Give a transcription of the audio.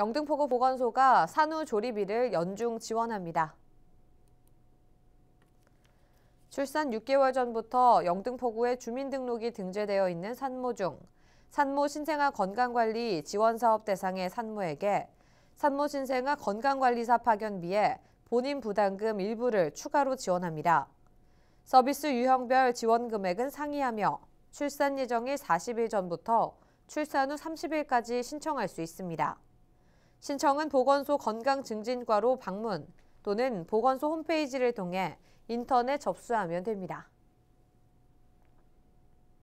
영등포구 보건소가 산후 조리비를 연중 지원합니다. 출산 6개월 전부터 영등포구에 주민등록이 등재되어 있는 산모 중 산모 신생아 건강관리 지원사업 대상의 산모에게 산모 신생아 건강관리사 파견비에 본인 부담금 일부를 추가로 지원합니다. 서비스 유형별 지원 금액은 상이하며 출산 예정일 40일 전부터 출산 후 30일까지 신청할 수 있습니다. 신청은 보건소 건강증진과로 방문 또는 보건소 홈페이지를 통해 인터넷 접수하면 됩니다.